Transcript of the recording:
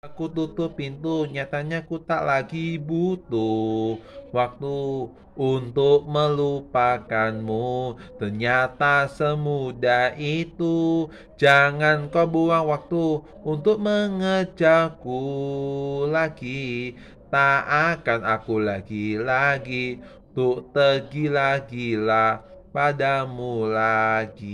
Aku tutup pintu, nyatanya ku tak lagi butuh waktu untuk melupakanmu. Ternyata semudah itu, jangan kau buang waktu untuk mengejarku lagi. Tak akan aku lagi-lagi untuk tergila-gila padamu lagi.